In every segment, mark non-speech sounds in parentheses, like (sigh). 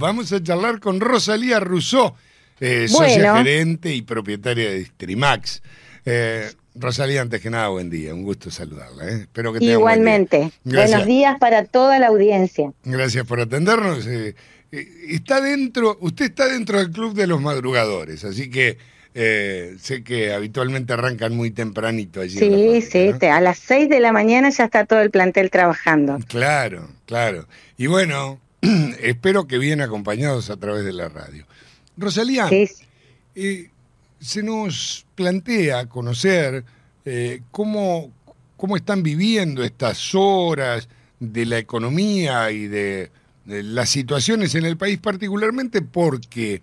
Vamos a charlar con Rosalía Rousseau, eh, gerente y propietaria de Streamax. Eh, Rosalía, antes que nada, buen día. Un gusto saludarla. Eh. Espero que Igualmente. Buenos días para toda la audiencia. Gracias por atendernos. Eh, está dentro, usted está dentro del club de los madrugadores, así que sé que habitualmente arrancan muy tempranito allí. Sí, sí, este, a las 6 de la mañana ya está todo el plantel trabajando. Claro, claro. Y bueno, (clears throat) espero que bien acompañados a través de la radio. Rosalía, eh, se nos plantea conocer eh, cómo, cómo están viviendo estas horas de la economía y de, de, las situaciones en el país, particularmente porque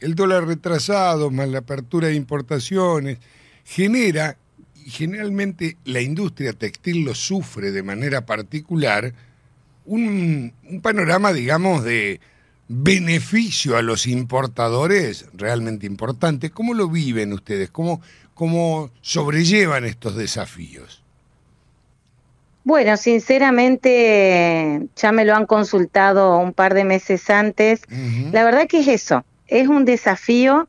el dólar retrasado más la apertura de importaciones genera, y generalmente la industria textil lo sufre de manera particular, un, panorama, digamos, de beneficio a los importadores realmente importante. ¿Cómo lo viven ustedes? ¿Cómo, cómo sobrellevan estos desafíos? Bueno, sinceramente ya me lo han consultado un par de meses antes. La verdad que es eso, es un desafío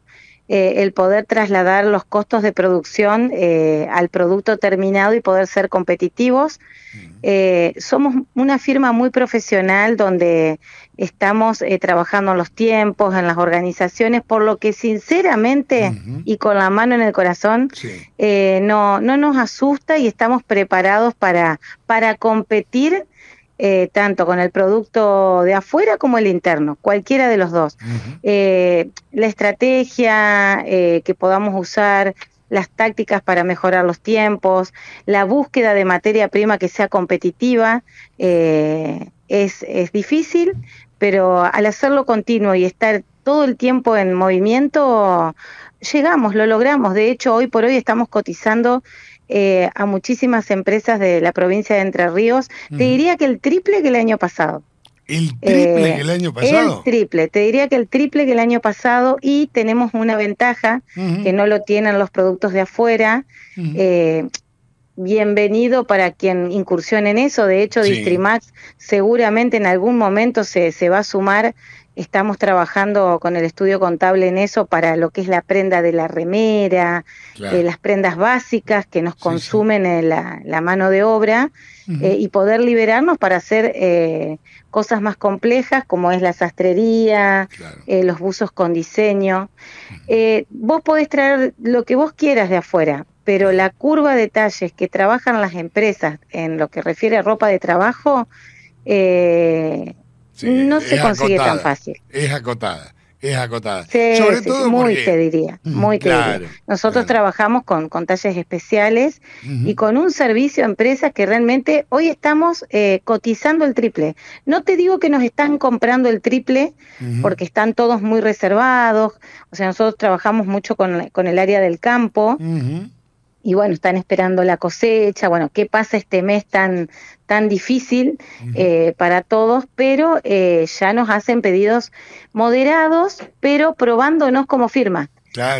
eh, el poder trasladar los costos de producción eh, al producto terminado y poder ser competitivos. Eh, somos una firma muy profesional donde estamos trabajando en los tiempos, en las organizaciones, por lo que sinceramente y con la mano en el corazón no, no nos asusta y estamos preparados para, para competir eh, tanto con el producto de afuera como el interno, cualquiera de los dos. Eh, la estrategia eh, que podamos usar, las tácticas para mejorar los tiempos, la búsqueda de materia prima que sea competitiva, es, es difícil, pero al hacerlo continuo y estar todo el tiempo en movimiento, llegamos, lo logramos. De hecho, hoy por hoy estamos cotizando eh, a muchísimas empresas de la provincia de Entre Ríos, te diría que el triple que el año pasado. ¿El triple eh, que el año pasado? El triple, te diría que el triple que el año pasado y tenemos una ventaja que no lo tienen los productos de afuera. Eh, bienvenido para quien incursione en eso. De hecho, Distrimax seguramente en algún momento se, se va a sumar Estamos trabajando con el estudio contable en eso para lo que es la prenda de la remera, eh, las prendas básicas que nos consumen La, mano de obra eh, y poder liberarnos para hacer eh, cosas más complejas como es la sastrería, los buzos con diseño. vos podés traer lo que vos quieras de afuera, pero la curva de talles que trabajan las empresas en lo que refiere a ropa de trabajo eh, no se consigue tan fácil. Es acotada, es acotada. Sí, Sobre mm, muy te diría, muy claro, Nosotros trabajamos con, con, talles especiales y con un servicio a empresas que realmente hoy estamos eh, cotizando el triple. No te digo que nos están comprando el triple porque están todos muy reservados, o sea, nosotros trabajamos mucho con, el área del campo y bueno, están esperando la cosecha, bueno, qué pasa este mes tan, tan difícil eh, para todos, pero eh, ya nos hacen pedidos moderados, pero probándonos como firma.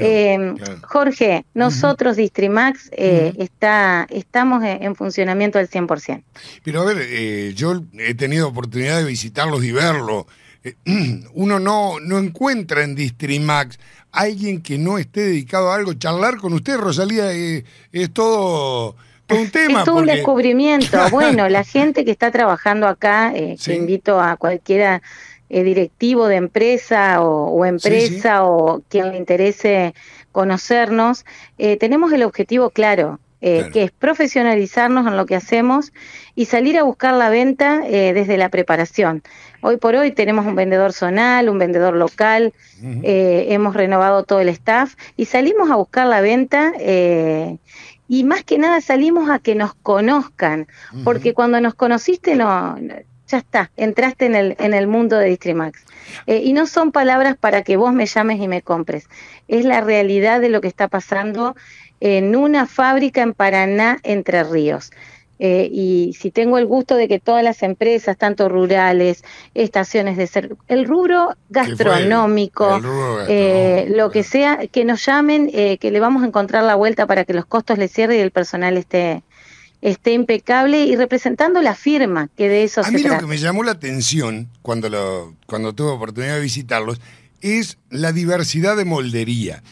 Eh, Jorge, nosotros Distrimax está, estamos en funcionamiento al 100%. Pero a ver, yo he tenido oportunidad de visitarlos y verlos. Eh, (clears throat) uno no, no encuentra en Distrimax alguien que no esté dedicado a algo. Charlar con usted, Rosalía, eh, es todo... un tema, es todo un descubrimiento. (laughs) bueno, la gente que está trabajando acá, eh, que invito a cualquiera directivo de empresa o, empresa o quien le interese conocernos, tenemos el objetivo claro, eh, que es profesionalizarnos en lo que hacemos y salir a buscar la venta eh, desde la preparación. Hoy por hoy tenemos un vendedor zonal, un vendedor local, eh, hemos renovado todo el staff y salimos a buscar la venta y más que nada salimos a que nos conozcan, porque cuando nos conociste no, ya está, entraste en el, en el mundo de Distrimax. y no son palabras para que vos me llames y me compres, es la realidad de lo que está pasando en una fábrica en Paraná, Entre Ríos. Eh, y si tengo el gusto de que todas las empresas, tanto rurales, estaciones de ser, el rubro eh, gastronómico, lo que sea, que nos llamen, eh, que le vamos a encontrar la vuelta para que los costos le cierren y el personal esté, esté impecable y representando la firma, que de eso a mí lo que me llamó la atención cuando, lo, cuando tuve oportunidad de visitarlos es la diversidad de moldería.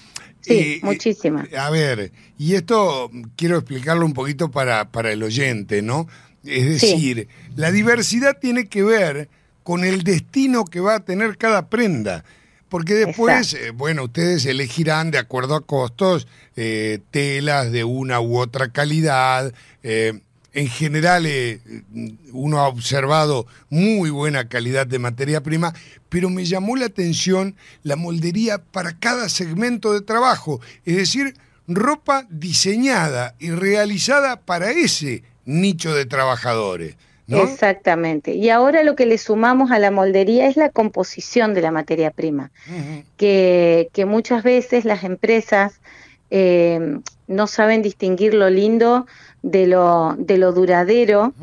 Sí, muchísimas. Eh, a ver, y esto mm, quiero explicarlo un poquito para, para el oyente, ¿no? Es decir, la diversidad tiene que ver con el destino que va a tener cada prenda. Porque después, eh, bueno, ustedes elegirán de acuerdo a costos eh, telas de una u otra calidad, en general eh, uno ha observado muy buena calidad de materia prima, pero me llamó la atención la moldería para cada segmento de trabajo, es decir, ropa diseñada y realizada para ese nicho de trabajadores. Exactamente. Y ahora lo que le sumamos a la moldería es la composición de la materia prima, que muchas veces las empresas eh, no saben distinguir lo lindo de lo, de lo duradero.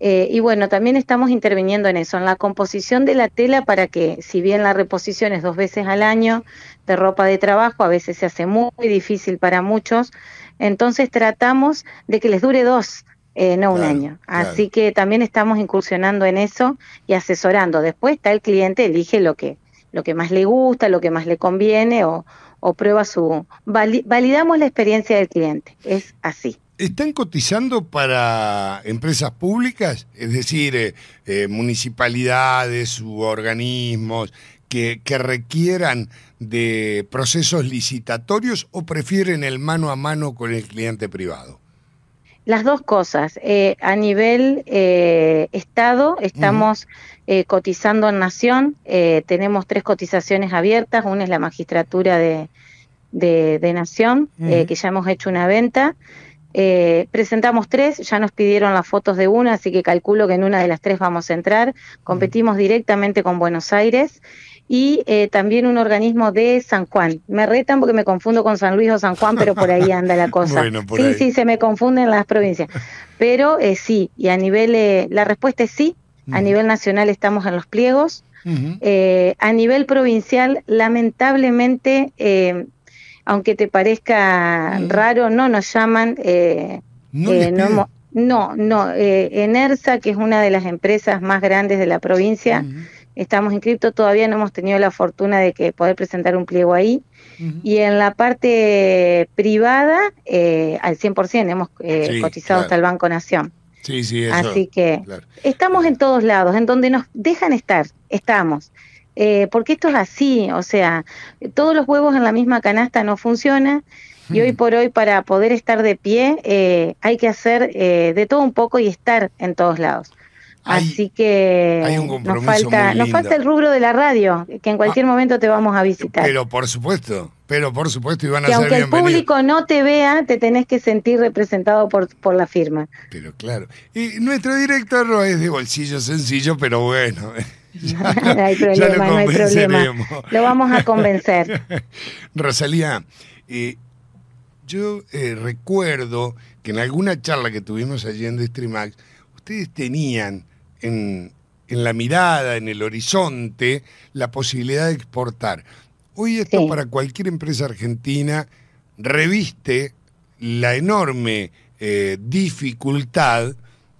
Eh, y bueno, también estamos interviniendo en eso, en la composición de la tela para que, si bien la reposición es dos veces al año de ropa de trabajo, a veces se hace muy difícil para muchos, entonces tratamos de que les dure dos. Eh, no un año. Así que también estamos incursionando en eso y asesorando. Después está el cliente, elige lo que, lo que más le gusta, lo que más le conviene o, o prueba su... validamos la experiencia del cliente, es así. ¿Están cotizando para empresas públicas? Es decir, eh, eh, municipalidades u organismos que, requieran de procesos licitatorios o prefieren el mano a mano con el cliente privado? las dos cosas. Eh, a nivel eh, Estado, estamos eh, cotizando en Nación, tenemos tres cotizaciones abiertas, una es la magistratura de, Nación, que ya hemos hecho una venta. presentamos tres, ya nos pidieron las fotos de una, así que calculo que en una de las tres vamos a entrar. Competimos directamente con Buenos Aires y eh, también un organismo de San Juan. Me retan porque me confundo con San Luis o San Juan, pero por ahí anda la (laughs) cosa. sí, sí, se me confunden las provincias. Pero eh, sí, y a nivel, eh, la respuesta es sí, a nivel nacional estamos en los pliegos. a nivel provincial, lamentablemente, aunque te parezca mm. raro, no nos llaman. no, no, no, no ENERSA, que es una de las empresas más grandes de la provincia, estamos en cripto, todavía no hemos tenido la fortuna de que poder presentar un pliego ahí. Y en la parte privada, eh, al 100% hemos eh, cotizado hasta el Banco Nación. Sí, sí, Así que estamos en todos lados, en donde nos dejan estar, estamos. Eh, porque esto es así, o sea, todos los huevos en la misma canasta no funciona y hoy hmm. por hoy para poder estar de pie hay que hacer de todo un poco y estar en todos lados. Así que nos, falta, el rubro de la radio, que en cualquier ah. momento te vamos a visitar. Pero por supuesto, pero por supuesto, van a que aunque el público no te vea, te tenés que sentir representado por, la firma. Pero claro. Y nuestro director no es de bolsillo sencillo, pero bueno. (laughs) Ya, no hay problema, no hay problema. Lo vamos a convencer. (laughs) Rosalía, eh, yo eh, recuerdo que en alguna charla que tuvimos allí en Streamax, ustedes tenían en, la mirada, en el horizonte, la posibilidad de exportar. Hoy esto para cualquier empresa argentina reviste la enorme eh, dificultad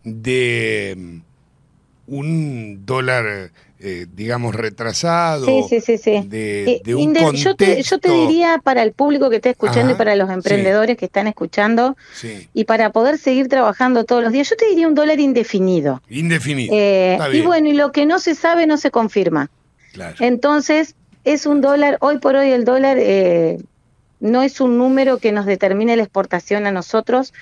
de mm, un dólar eh, digamos, retrasado, eh, de, un Yo, te, diría para el público que está escuchando y para los emprendedores que están escuchando y para poder seguir trabajando todos los días, yo te diría un dólar indefinido. Indefinido. Eh, y bueno, y lo que no se sabe no se confirma. Entonces, es un dólar, hoy por hoy el dólar no es un número que nos determine la exportación a nosotros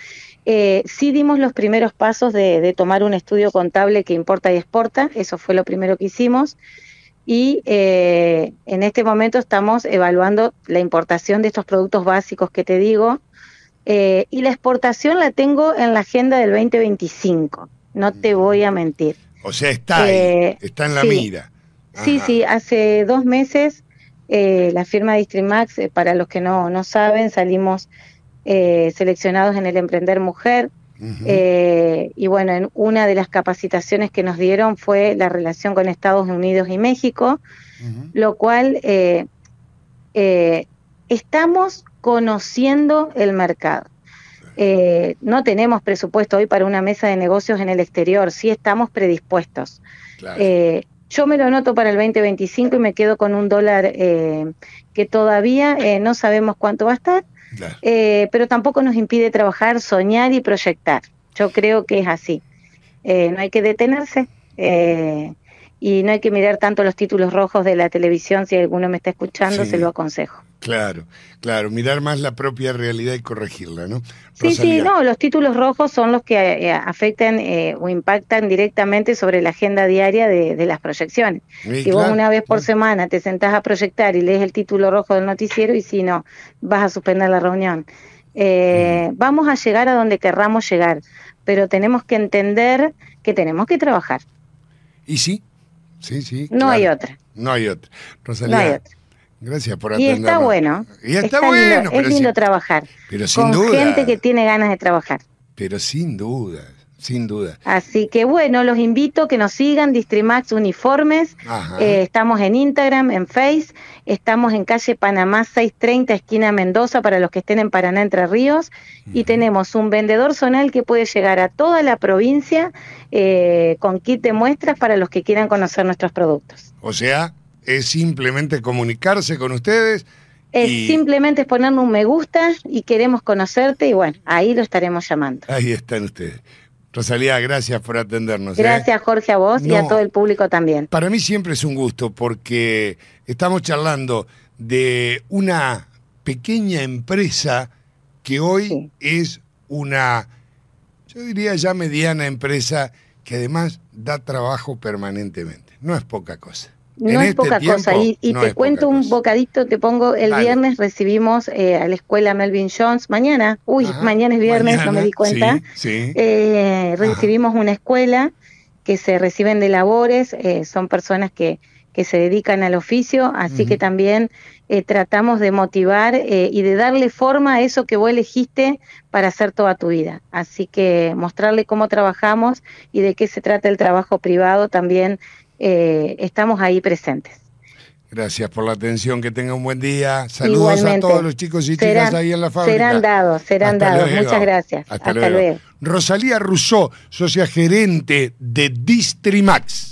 eh, sí dimos los primeros pasos de, tomar un estudio contable que importa y exporta, eso fue lo primero que hicimos, y eh, en este momento estamos evaluando la importación de estos productos básicos que te digo, eh, y la exportación la tengo en la agenda del 2025, no te voy a mentir. O sea, está está en la mira. Sí, sí, hace dos meses la firma de Distrimax, para los que no, no saben, salimos eh, seleccionados en el Emprender Mujer. Eh, y bueno, en una de las capacitaciones que nos dieron fue la relación con Estados Unidos y México, lo cual eh, estamos conociendo el mercado. no tenemos presupuesto hoy para una mesa de negocios en el exterior, sí estamos predispuestos. yo me lo anoto para el 2025 y me quedo con un dólar que todavía no sabemos cuánto va a estar, eh, pero tampoco nos impide trabajar, soñar y proyectar. Yo creo que es así. Eh, no hay que detenerse eh, y no hay que mirar tanto los títulos rojos de la televisión. Si alguno me está escuchando, se lo aconsejo. Claro, claro, mirar más la propia realidad y corregirla, ¿no? Sí, sí, no, los títulos rojos son los que eh, afectan eh, o impactan directamente sobre la agenda diaria de, las proyecciones. si vos una vez por semana te sentás a proyectar y lees el título rojo del noticiero y si no, vas a suspender la reunión. Eh, mm. Vamos a llegar a donde querramos llegar, pero tenemos que entender que tenemos que trabajar. Y sí, sí, sí. No hay otra. No hay otra. Rosalía. No hay otra. Gracias por atendernos. Y está bueno. Y está, es lindo trabajar. Pero sin con gente que tiene ganas de trabajar. Pero sin duda, sin duda. Así que bueno, los invito a que nos sigan, Distrimax Uniformes. Eh, estamos en Instagram, en Face. Estamos en calle Panamá 630, esquina Mendoza, para los que estén en Paraná, Entre Ríos. Y tenemos un vendedor zonal que puede llegar a toda la provincia eh, con kit de muestras para los que quieran conocer nuestros productos. O sea, es simplemente comunicarse con ustedes. Es simplemente ponernos un me gusta y queremos conocerte y bueno, ahí lo estaremos llamando. Ahí están ustedes. Rosalía, gracias por atendernos. ¿eh? Gracias Jorge a vos y a todo el público también. Para mí siempre es un gusto porque estamos charlando de una pequeña empresa que hoy es una, yo diría ya mediana empresa que además da trabajo permanentemente. No es poca cosa no este es poca cosa. Y, te cuento un bocadito, te pongo, el viernes recibimos eh, a la escuela Melvin Jones, mañana, uy, mañana es viernes, no me di cuenta, eh, recibimos una escuela que se reciben de labores, eh, son personas que, que se dedican al oficio, así que también tratamos de motivar y de darle forma a eso que vos elegiste para hacer toda tu vida. Así que mostrarle cómo trabajamos y de qué se trata el trabajo privado también eh, estamos ahí presentes. Gracias por la atención, que tenga un buen día. Saludos a todos los chicos y chicas ahí en la fábrica. Serán dados, serán dados. Muchas gracias. Hasta, luego. luego. Rosalía Rousseau, socia gerente de Distrimax.